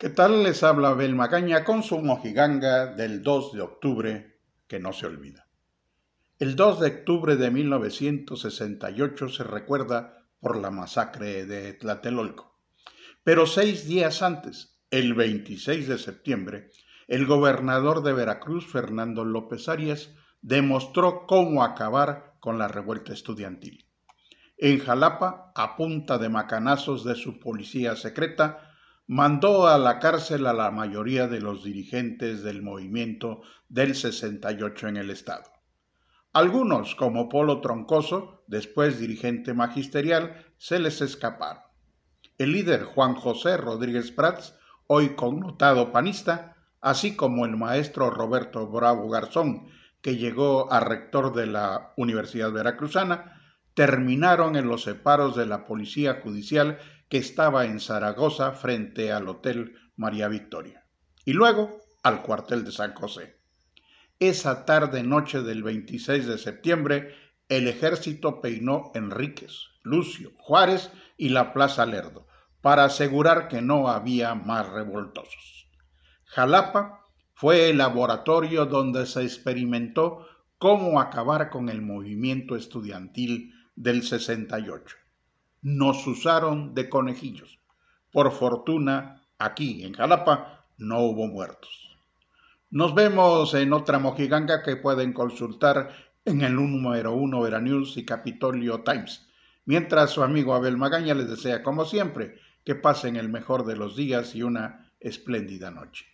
¿Qué tal? Les habla Abel con su mojiganga del 2 de octubre que no se olvida. El 2 de octubre de 1968 se recuerda por la masacre de Tlatelolco. Pero seis días antes, el 26 de septiembre, el gobernador de Veracruz, Fernando López Arias, demostró cómo acabar con la revuelta estudiantil. En Jalapa, a punta de macanazos de su policía secreta, mandó a la cárcel a la mayoría de los dirigentes del movimiento del 68 en el Estado. Algunos, como Polo Troncoso, después dirigente magisterial, se les escaparon. El líder Juan José Rodríguez Prats, hoy connotado panista, así como el maestro Roberto Bravo Garzón, que llegó a rector de la Universidad Veracruzana, terminaron en los separos de la policía judicial que estaba en Zaragoza frente al Hotel María Victoria y luego al cuartel de San José. Esa tarde noche del 26 de septiembre, el ejército peinó Enríquez, Lucio, Juárez y la Plaza Lerdo para asegurar que no había más revoltosos. Jalapa fue el laboratorio donde se experimentó cómo acabar con el movimiento estudiantil del 68. Nos usaron de conejillos. Por fortuna, aquí en Jalapa no hubo muertos. Nos vemos en otra mojiganga que pueden consultar en el número 1 Veranews y Capitolio Times. Mientras su amigo Abel Magaña les desea, como siempre, que pasen el mejor de los días y una espléndida noche.